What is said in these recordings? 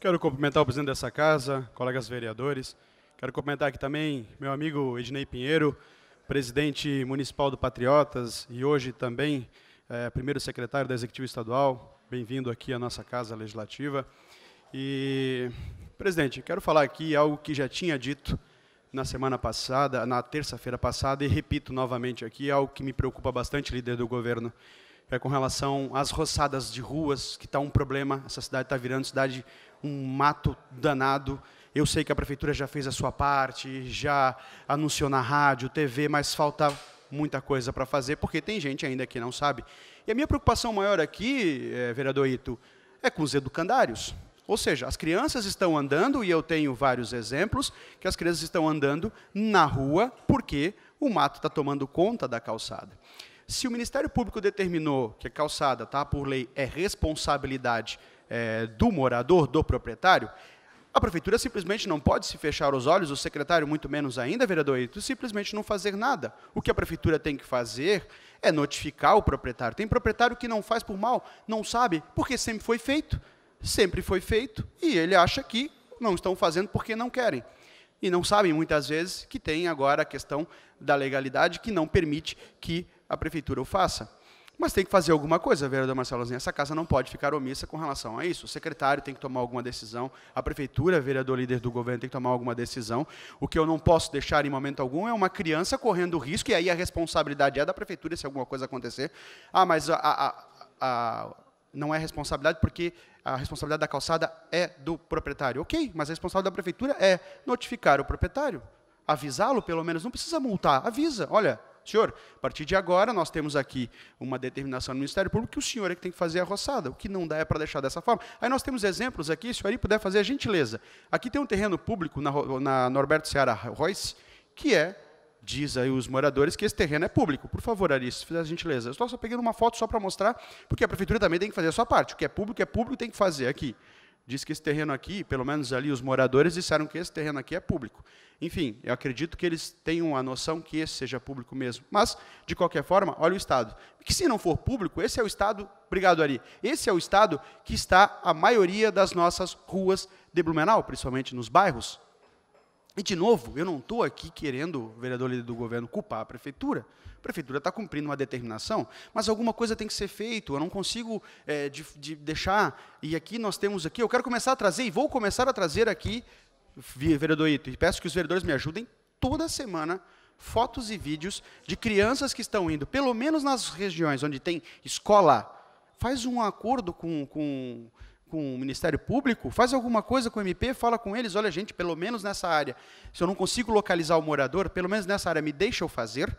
Quero cumprimentar o presidente dessa casa, colegas vereadores. Quero cumprimentar aqui também meu amigo Ednei Pinheiro, presidente municipal do Patriotas e hoje também é, primeiro secretário da Executiva Estadual. Bem-vindo aqui à nossa casa legislativa. E, presidente, quero falar aqui algo que já tinha dito na semana passada, na terça-feira passada, e repito novamente aqui, algo que me preocupa bastante, líder do governo é com relação às roçadas de ruas, que está um problema, essa cidade está virando cidade um mato danado. Eu sei que a prefeitura já fez a sua parte, já anunciou na rádio, TV, mas falta muita coisa para fazer, porque tem gente ainda que não sabe. E a minha preocupação maior aqui, é, vereador Ito, é com os educandários. Ou seja, as crianças estão andando, e eu tenho vários exemplos, que as crianças estão andando na rua porque o mato está tomando conta da calçada se o Ministério Público determinou que a calçada, tá, por lei, é responsabilidade é, do morador, do proprietário, a prefeitura simplesmente não pode se fechar os olhos, o secretário muito menos ainda, vereador Eito, simplesmente não fazer nada. O que a prefeitura tem que fazer é notificar o proprietário. Tem proprietário que não faz por mal, não sabe, porque sempre foi feito. Sempre foi feito e ele acha que não estão fazendo porque não querem. E não sabem muitas vezes que tem agora a questão da legalidade que não permite que a prefeitura o faça. Mas tem que fazer alguma coisa, vereador Marcelo Essa casa não pode ficar omissa com relação a isso. O secretário tem que tomar alguma decisão, a prefeitura, vereador líder do governo, tem que tomar alguma decisão. O que eu não posso deixar em momento algum é uma criança correndo risco, e aí a responsabilidade é da prefeitura se alguma coisa acontecer. Ah, mas a, a, a, não é responsabilidade porque a responsabilidade da calçada é do proprietário. Ok, mas a responsabilidade da prefeitura é notificar o proprietário, avisá-lo pelo menos, não precisa multar, avisa. Olha, Senhor, a partir de agora nós temos aqui uma determinação do Ministério Público que o senhor é que tem que fazer a roçada. O que não dá é para deixar dessa forma. Aí nós temos exemplos aqui, se o Ari puder fazer a gentileza. Aqui tem um terreno público na, na Norberto Seara Royce, que é diz aí os moradores que esse terreno é público. Por favor, Ari, se fizer a gentileza. Eu estou só pegando uma foto só para mostrar, porque a prefeitura também tem que fazer a sua parte. O que é público é público, tem que fazer aqui diz que esse terreno aqui, pelo menos ali os moradores disseram que esse terreno aqui é público. Enfim, eu acredito que eles tenham a noção que esse seja público mesmo. Mas, de qualquer forma, olha o Estado. Que se não for público, esse é o Estado, obrigado Ari, esse é o Estado que está a maioria das nossas ruas de Blumenau, principalmente nos bairros. E, de novo, eu não estou aqui querendo, vereador líder do governo, culpar a prefeitura. A prefeitura está cumprindo uma determinação, mas alguma coisa tem que ser feita. Eu não consigo é, de, de deixar. E aqui nós temos aqui, eu quero começar a trazer, e vou começar a trazer aqui, vereador Ito, e peço que os vereadores me ajudem toda semana fotos e vídeos de crianças que estão indo, pelo menos nas regiões onde tem escola, faz um acordo com, com com o Ministério Público, faz alguma coisa com o MP, fala com eles, olha, gente, pelo menos nessa área, se eu não consigo localizar o morador, pelo menos nessa área me deixa eu fazer,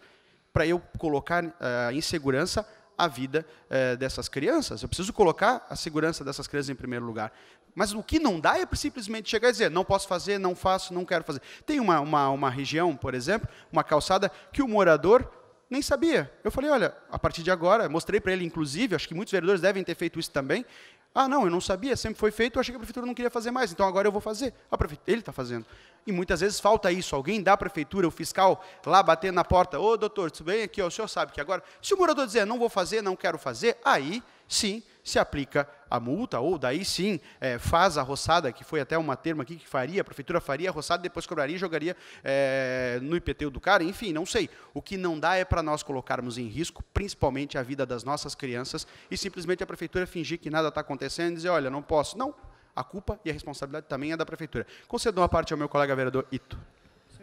para eu colocar uh, em segurança a vida uh, dessas crianças. Eu preciso colocar a segurança dessas crianças em primeiro lugar. Mas o que não dá é simplesmente chegar e dizer, não posso fazer, não faço, não quero fazer. Tem uma, uma, uma região, por exemplo, uma calçada, que o morador nem sabia. Eu falei, olha, a partir de agora, mostrei para ele, inclusive, acho que muitos vereadores devem ter feito isso também, ah, não, eu não sabia, sempre foi feito, eu achei que a prefeitura não queria fazer mais, então agora eu vou fazer. A ah, prefeitura, ele está fazendo. E muitas vezes falta isso, alguém da prefeitura, o fiscal, lá bater na porta, ô doutor, tudo bem aqui, ó, o senhor sabe que agora. Se o morador dizer, não vou fazer, não quero fazer, aí sim se aplica a multa, ou daí sim é, faz a roçada, que foi até uma termo aqui que faria, a prefeitura faria a roçada, depois cobraria e jogaria é, no IPTU do cara, enfim, não sei. O que não dá é para nós colocarmos em risco, principalmente a vida das nossas crianças, e simplesmente a prefeitura fingir que nada está acontecendo e dizer, olha, não posso. Não, a culpa e a responsabilidade também é da prefeitura. Concedo uma parte ao meu colega vereador Ito.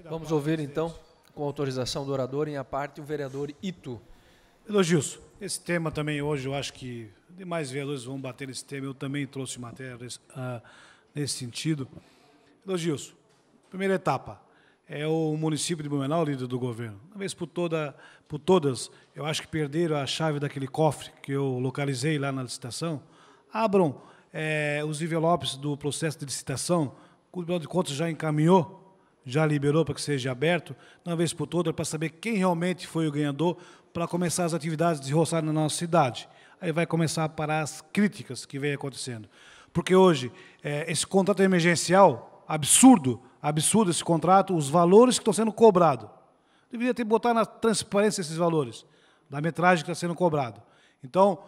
Vamos ouvir então, com autorização do orador, em a parte o vereador Ito. Elogios, esse tema também hoje eu acho que demais vereadores vão bater nesse tema, eu também trouxe matéria ah, nesse sentido. Elogios, primeira etapa, é o município de Blumenau, líder do governo. Uma vez por, toda, por todas, eu acho que perderam a chave daquele cofre que eu localizei lá na licitação. Abram é, os envelopes do processo de licitação, o Tribunal de Contas já encaminhou já liberou para que seja aberto, uma vez por toda, para saber quem realmente foi o ganhador, para começar as atividades de roçar na nossa cidade. Aí vai começar a parar as críticas que vem acontecendo. Porque hoje, é, esse contrato emergencial, absurdo, absurdo esse contrato, os valores que estão sendo cobrados. Deveria ter botado na transparência esses valores, da metragem que está sendo cobrado. Então,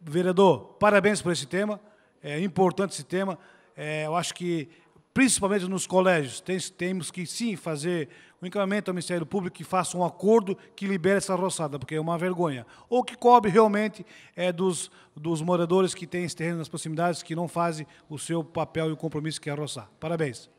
vereador, parabéns por esse tema, é importante esse tema. É, eu acho que principalmente nos colégios. temos que, sim, fazer um encaminhamento ao Ministério Público que faça um acordo que libere essa roçada, porque é uma vergonha. Ou que cobre realmente é, dos, dos moradores que têm esse terreno nas proximidades, que não fazem o seu papel e o compromisso que é roçar. Parabéns.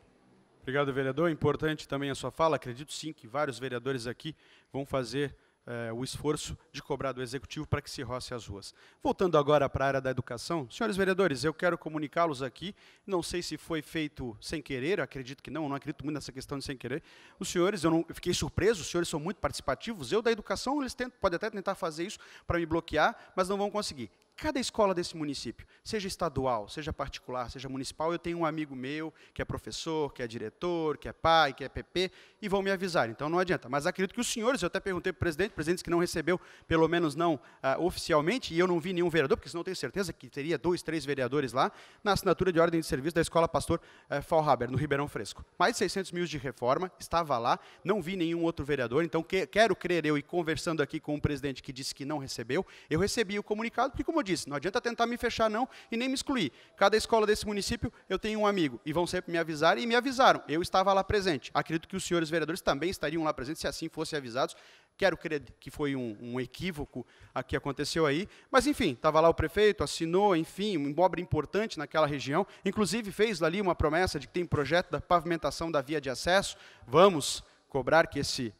Obrigado, vereador. Importante também a sua fala. Acredito, sim, que vários vereadores aqui vão fazer eh, o esforço de cobrar do executivo para que se roce as ruas. Voltando agora para a área da educação, senhores vereadores, eu quero comunicá-los aqui, não sei se foi feito sem querer, acredito que não, não acredito muito nessa questão de sem querer. Os senhores, eu, não, eu fiquei surpreso, os senhores são muito participativos, eu da educação, eles tentam, podem até tentar fazer isso para me bloquear, mas não vão conseguir cada escola desse município, seja estadual, seja particular, seja municipal, eu tenho um amigo meu que é professor, que é diretor, que é pai, que é PP, e vão me avisar. Então não adianta. Mas acredito que os senhores, eu até perguntei para o presidente, presidentes que não recebeu, pelo menos não uh, oficialmente, e eu não vi nenhum vereador, porque senão eu tenho certeza que teria dois, três vereadores lá, na assinatura de ordem de serviço da Escola Pastor uh, eh, Falhaber, no Ribeirão Fresco. Mais de 600 mil de reforma, estava lá, não vi nenhum outro vereador, então que, quero crer eu, e conversando aqui com o presidente que disse que não recebeu, eu recebi o comunicado, porque como disse, não adianta tentar me fechar não e nem me excluir. Cada escola desse município eu tenho um amigo e vão sempre me avisar e me avisaram. Eu estava lá presente. Acredito que os senhores vereadores também estariam lá presentes se assim fossem avisados. Quero crer que foi um, um equívoco a que aconteceu aí, mas enfim, estava lá o prefeito, assinou, enfim, um imóvel importante naquela região. Inclusive fez ali uma promessa de que tem projeto da pavimentação da via de acesso. Vamos cobrar que esse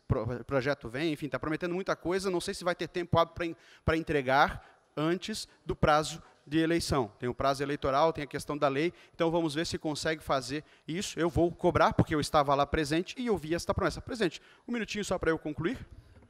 projeto venha, enfim, está prometendo muita coisa, não sei se vai ter tempo para entregar, antes do prazo de eleição. Tem o prazo eleitoral, tem a questão da lei. Então vamos ver se consegue fazer isso. Eu vou cobrar, porque eu estava lá presente e eu vi esta promessa. Presidente, um minutinho só para eu concluir.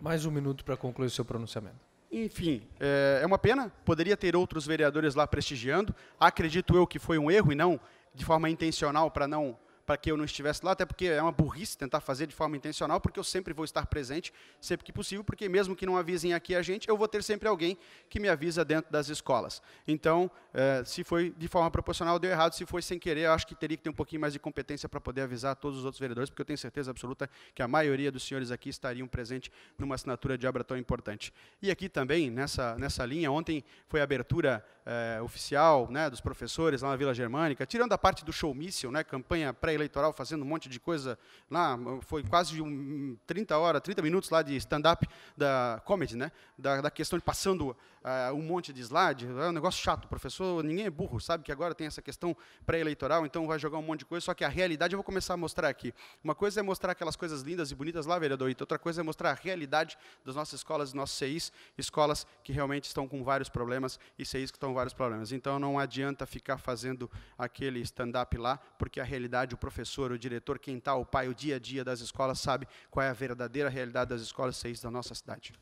Mais um minuto para concluir o seu pronunciamento. Enfim, eh, é uma pena. Poderia ter outros vereadores lá prestigiando. Acredito eu que foi um erro e não de forma intencional para não para que eu não estivesse lá, até porque é uma burrice tentar fazer de forma intencional, porque eu sempre vou estar presente, sempre que possível, porque mesmo que não avisem aqui a gente, eu vou ter sempre alguém que me avisa dentro das escolas. Então, eh, se foi de forma proporcional, deu errado, se foi sem querer, acho que teria que ter um pouquinho mais de competência para poder avisar todos os outros vereadores, porque eu tenho certeza absoluta que a maioria dos senhores aqui estariam presentes numa assinatura de obra tão importante. E aqui também, nessa, nessa linha, ontem foi a abertura eh, oficial né, dos professores lá na Vila Germânica, tirando a parte do showmício, né, campanha pré pré-eleitoral fazendo um monte de coisa lá, foi quase um, 30 horas, 30 minutos lá de stand-up da comedy, né? Da, da questão de passando uh, um monte de slide, é um negócio chato, professor, ninguém é burro, sabe que agora tem essa questão pré-eleitoral, então vai jogar um monte de coisa, só que a realidade eu vou começar a mostrar aqui. Uma coisa é mostrar aquelas coisas lindas e bonitas lá, vereador, e outra coisa é mostrar a realidade das nossas escolas, dos nossos CIs, escolas que realmente estão com vários problemas e CIs que estão com vários problemas. Então não adianta ficar fazendo aquele stand-up lá, porque a realidade, o professor, o diretor, quem está, o pai, o dia a dia das escolas sabe qual é a verdadeira realidade das escolas seis da nossa cidade.